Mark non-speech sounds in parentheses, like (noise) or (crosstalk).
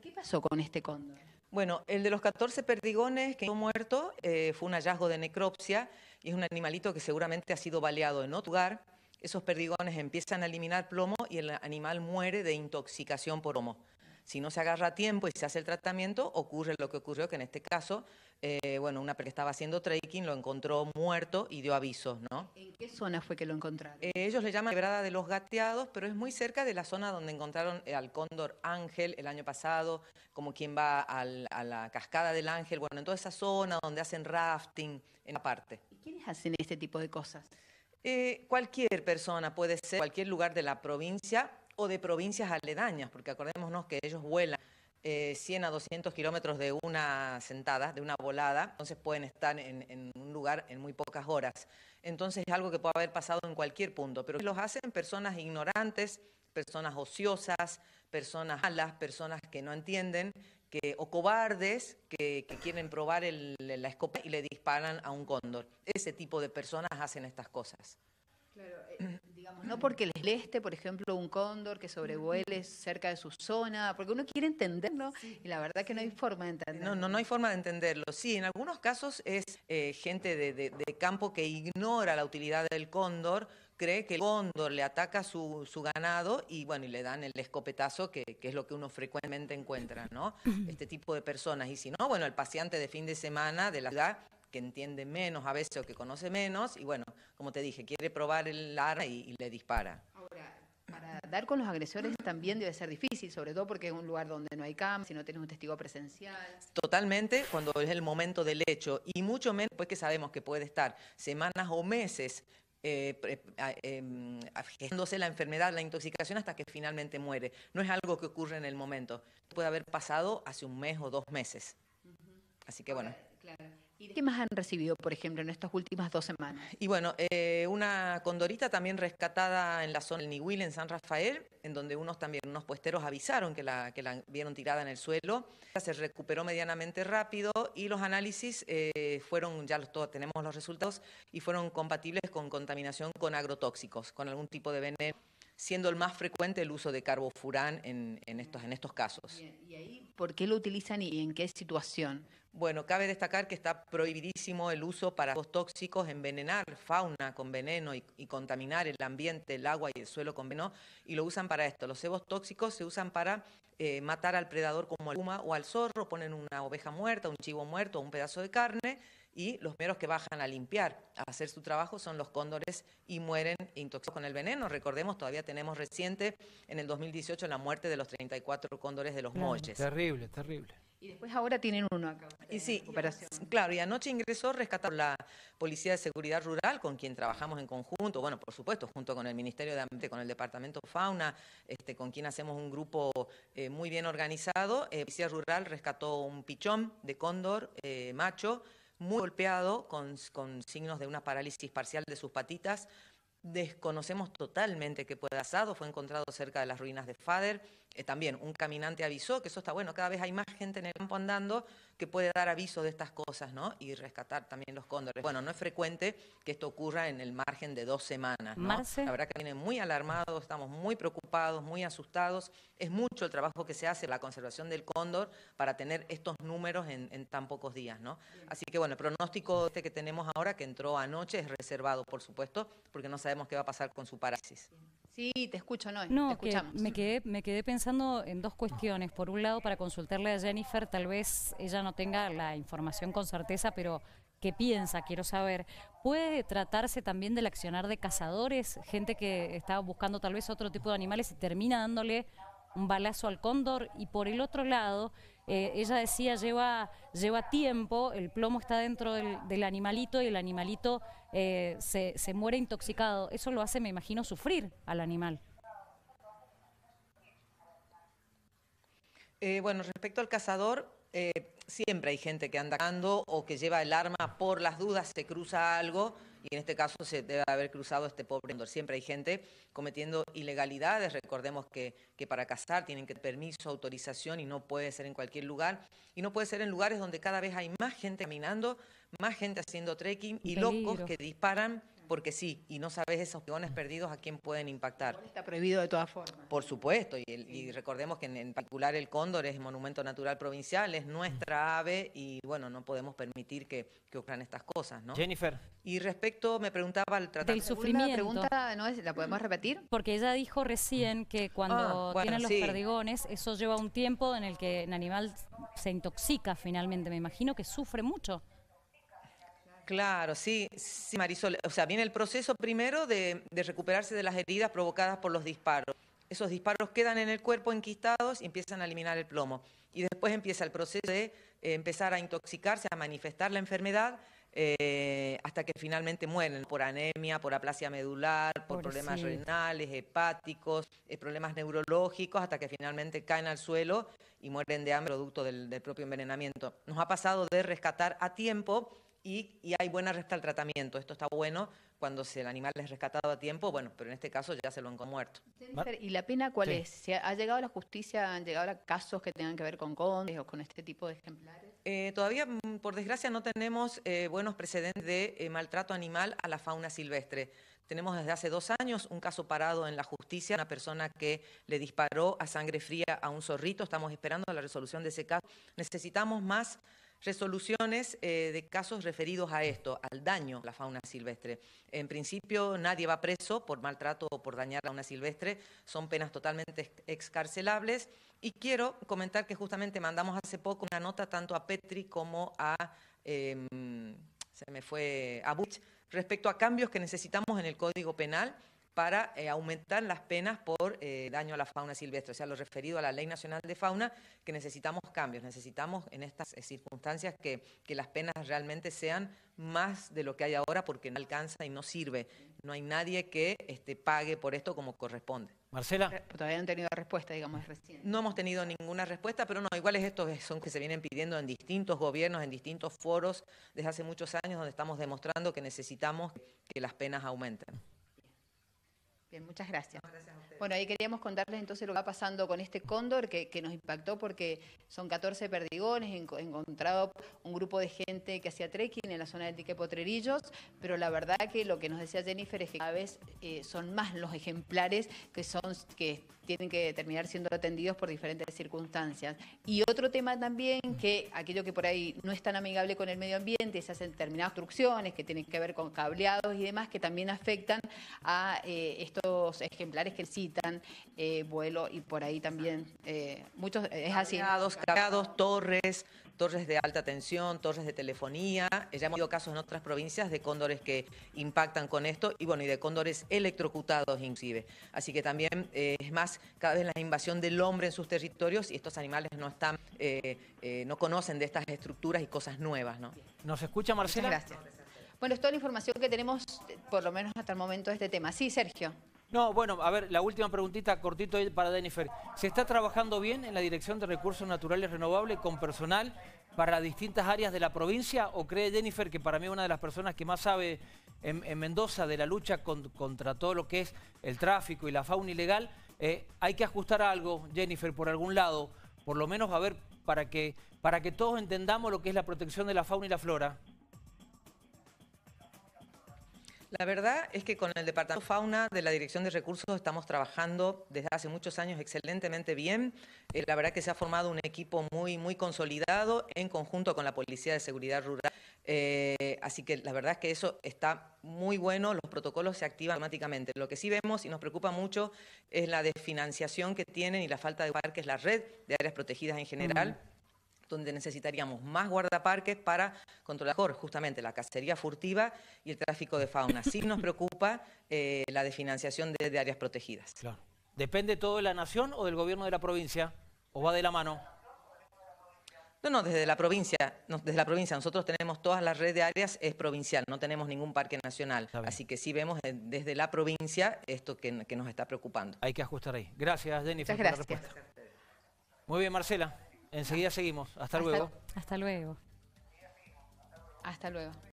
qué pasó con este cóndor? Bueno, el de los 14 perdigones que han muerto eh, fue un hallazgo de necropsia y es un animalito que seguramente ha sido baleado en otro lugar. Esos perdigones empiezan a eliminar plomo y el animal muere de intoxicación por plomo. Si no se agarra a tiempo y se hace el tratamiento, ocurre lo que ocurrió, que en este caso, eh, bueno, una que estaba haciendo trekking lo encontró muerto y dio aviso ¿no? ¿En qué zona fue que lo encontraron? Eh, ellos le llaman quebrada de los gateados, pero es muy cerca de la zona donde encontraron eh, al cóndor Ángel el año pasado, como quien va a la cascada del Ángel, bueno, en toda esa zona donde hacen rafting, en la parte. ¿Y quiénes hacen este tipo de cosas? cualquier persona puede ser, cualquier lugar de la provincia, o de provincias aledañas, porque acordémonos que ellos vuelan 100 eh, a 200 kilómetros de una sentada, de una volada, entonces pueden estar en, un lugar en muy pocas horas. Entonces es algo que puede haber pasado en cualquier punto, pero los hacen personas ignorantes, personas ociosas, personas malas, personas que no entienden, que, o cobardes que, quieren probar la escopeta y le disparan a un cóndor. Ese tipo de personas hacen estas cosas. Eh, (clears throat) digamos, no porque les leste, por ejemplo, un cóndor que sobrevuele cerca de su zona, porque uno quiere entenderlo y la verdad que no hay forma de entenderlo. No, no, no hay forma de entenderlo. Sí, en algunos casos es eh, gente de, campo que ignora la utilidad del cóndor, cree que el cóndor le ataca su, su, ganado y bueno, y le dan el escopetazo que, es lo que uno frecuentemente encuentra, ¿no? Este tipo de personas. Y si no, bueno, el paciente de fin de semana de la ciudad que entiende menos a veces o que conoce menos, y bueno, como te dije, quiere probar el arma y, le dispara. Ahora, para dar con los agresores también debe ser difícil, sobre todo porque es un lugar donde no hay cam, si no tienes un testigo presencial. Totalmente, cuando es el momento del hecho, y mucho menos pues que sabemos que puede estar semanas o meses eh, em, la enfermedad, la intoxicación, hasta que finalmente muere. No es algo que ocurre en el momento, puede haber pasado hace un mes o dos meses. Así que bueno. Claro. ¿Y qué más han recibido, por ejemplo, en estas últimas dos semanas? Y bueno, eh, una condorita también rescatada en la zona del Nihuil, en San Rafael, en donde unos también, unos puesteros avisaron que la, que la vieron tirada en el suelo. Se recuperó medianamente rápido y los análisis eh, fueron, ya tenemos los resultados, y fueron compatibles con contaminación con agrotóxicos, con algún tipo de veneno siendo el más frecuente el uso de carbofurán en, en, estos, casos. ¿Y ahí por qué lo utilizan y en qué situación? Bueno, cabe destacar que está prohibidísimo el uso para tóxicos, envenenar fauna con veneno y, contaminar el ambiente, el agua y el suelo con veneno, y lo usan para esto. Los cebos tóxicos se usan para eh, matar al predador como al puma o al zorro, ponen una oveja muerta, un chivo muerto, un pedazo de carne, y los meros que bajan a limpiar, a hacer su trabajo, son los cóndores y mueren intoxicados con el veneno. Recordemos, todavía tenemos reciente, en el 2018, la muerte de los 34 cóndores de los Moches. Terrible, terrible. Y después ahora tienen uno acá. Eh, y sí, claro, y anoche ingresó rescatado la Policía de Seguridad Rural, con quien trabajamos en conjunto, bueno, por supuesto, junto con el Ministerio de Ambiente, con el Departamento Fauna, este, con quien hacemos un grupo eh, muy bien organizado. Eh, Policía Rural rescató un pichón de cóndor macho, muy golpeado, con, signos de una parálisis parcial de sus patitas. Desconocemos totalmente que fue asado, fue encontrado cerca de las ruinas de Fader, eh, también un caminante avisó, que eso está bueno, cada vez hay más gente en el campo andando que puede dar aviso de estas cosas, ¿no? Y rescatar también los cóndores. Bueno, no es frecuente que esto ocurra en el margen de dos semanas, ¿no? La verdad que vienen muy alarmados, estamos muy preocupados, muy asustados. Es mucho el trabajo que se hace, la conservación del cóndor, para tener estos números en, tan pocos días, ¿no? Así que bueno, el pronóstico este que tenemos ahora, que entró anoche, es reservado, por supuesto, porque no sabemos qué va a pasar con su parálisis. Sí, te escucho, no. No, te escuchamos. me, quedé, me quedé pensando en dos cuestiones. Por un lado, para consultarle a Jennifer, tal vez ella no tenga la información con certeza, pero ¿qué piensa? Quiero saber. ¿Puede tratarse también del accionar de cazadores? Gente que está buscando tal vez otro tipo de animales y termina dándole un balazo al cóndor. Y por el otro lado, eh, ella decía, lleva, tiempo, el plomo está dentro del, animalito y el animalito eh, se, muere intoxicado. Eso lo hace, me imagino, sufrir al animal. Eh, bueno, respecto al cazador, siempre hay gente que anda cazando o que lleva el arma por las dudas, se cruza algo y en este caso se debe haber cruzado este pobre Siempre hay gente cometiendo ilegalidades, recordemos que, que para cazar tienen que permiso, autorización y no puede ser en cualquier lugar y no puede ser en lugares donde cada vez hay más gente caminando, más gente haciendo trekking y locos que disparan porque sí, y no sabes esos mm. perdidos a quién pueden impactar. Está prohibido de todas formas. Por supuesto, y, recordemos que en, particular el cóndor es monumento natural provincial, es mm. nuestra ave y bueno, no podemos permitir que, ocurran estas cosas, ¿no? Jennifer. Y respecto, me preguntaba al tratamiento. Del sufrimiento. La pregunta, ¿no? ¿La podemos mm. repetir? Porque ella dijo recién que ah, cuando tienen los perdigones, eso lleva un tiempo en el que el animal se intoxica finalmente, me imagino que sufre mucho. Claro, sí, sí, Marisol. O sea, viene el proceso primero de, recuperarse de las heridas provocadas por los disparos. Esos disparos quedan en el cuerpo enquistados y empiezan a eliminar el plomo. Y después empieza el proceso de eh, empezar a intoxicarse, a manifestar la enfermedad, eh, hasta que finalmente mueren por anemia, por aplasia medular, por, problemas renales, hepáticos, eh, problemas neurológicos, hasta que finalmente caen al suelo y mueren de hambre producto del propio envenenamiento. Nos ha pasado de rescatar a tiempo y, hay buena resta al tratamiento. Esto está bueno cuando el animal es rescatado a tiempo, bueno, pero en este caso ya se lo han muerto. ¿Y la pena cuál es? ¿Se ha, llegado a la justicia, han llegado a casos que tengan que ver con condes o con este tipo de ejemplares? Eh, todavía, mm, por desgracia, no tenemos eh, buenos precedentes de eh, maltrato animal a la fauna silvestre. Tenemos desde hace dos años un caso parado en la justicia, una persona que le disparó a sangre fría a un zorrito. Estamos esperando la resolución de ese caso. Necesitamos más resoluciones eh, de casos referidos a esto, al daño a la fauna silvestre. En principio, nadie va preso por maltrato o por dañar a una silvestre, son penas totalmente excarcelables. Y quiero comentar que justamente mandamos hace poco una nota tanto a Petri como a, eh, se me fue, a Butch, respecto a cambios que necesitamos en el Código Penal para eh, aumentar las penas por eh, daño a la fauna silvestre, o sea, lo referido a la Ley Nacional de Fauna, que necesitamos cambios, necesitamos en estas eh, circunstancias que, las penas realmente sean más de lo que hay ahora porque no alcanza y no sirve. No hay nadie que este, pague por esto como corresponde. Marcela. todavía no han tenido respuesta, digamos, recién. No hemos tenido ninguna respuesta, pero no, igual es estos son que se vienen pidiendo en distintos gobiernos, en distintos foros, desde hace muchos años, donde estamos demostrando que necesitamos que las penas aumenten. Bien, muchas gracias. Bueno, ahí queríamos contarles entonces lo que va pasando con este cóndor que, que nos impactó porque son 14 perdigones, encontrado un grupo de gente que hacía trekking en la zona de dique Potrerillos, pero la verdad que lo que nos decía Jennifer es que cada vez eh, son más los ejemplares que, son, que tienen que terminar siendo atendidos por diferentes circunstancias. Y otro tema también que aquello que por ahí no es tan amigable con el medio ambiente, se hacen determinadas obstrucciones que tienen que ver con cableados y demás que también afectan a eh, estos ejemplares que citan eh, vuelo y por ahí también eh, muchos es Cableados, torres, torres de alta tensión, torres de telefonía. Ya hemos habido casos en otras provincias de cóndores que impactan con esto y bueno, y de cóndores electrocutados inclusive. Así que también eh, es más cada vez la invasión del hombre en sus territorios y estos animales no están, eh, eh, no conocen de estas estructuras y cosas nuevas, ¿no? ¿Nos escucha Marcela? gracias. Bueno, es toda la información que tenemos, por lo menos hasta el momento, de este tema. Sí, Sergio. No, bueno, a ver, la última preguntita cortito para Jennifer. ¿Se está trabajando bien en la Dirección de Recursos Naturales Renovables con personal para distintas áreas de la provincia? ¿O cree Jennifer, que para mí es una de las personas que más sabe en, Mendoza de la lucha contra todo lo que es el tráfico y la fauna ilegal, eh, hay que ajustar algo, Jennifer, por algún lado, por lo menos a ver, para que, para que todos entendamos lo que es la protección de la fauna y la flora? La verdad es que con el Departamento Fauna de la Dirección de Recursos estamos trabajando desde hace muchos años excelentemente bien. Eh, la verdad que se ha formado un equipo muy, muy consolidado en conjunto con la Policía de Seguridad Rural. Eh, así que la verdad es que eso está muy bueno, los protocolos se activan automáticamente. Lo que sí vemos y nos preocupa mucho es la desfinanciación que tienen y la falta de parques, la red de áreas protegidas en general donde necesitaríamos más guardaparques para controlar mejor justamente la cacería furtiva y el tráfico de fauna. Sí nos preocupa eh, la desfinanciación de, áreas protegidas. Claro. ¿Depende todo de la nación o del gobierno de la provincia? ¿O va de la mano? No, no, desde la provincia, desde la provincia nosotros tenemos todas las redes de áreas es provincial, no tenemos ningún parque nacional, así que sí vemos desde la provincia esto que, nos está preocupando. Hay que ajustar ahí. Gracias, Jennifer. Por la respuesta. Muy bien, Marcela. Enseguida seguimos. Hasta, luego. Hasta luego. Hasta luego.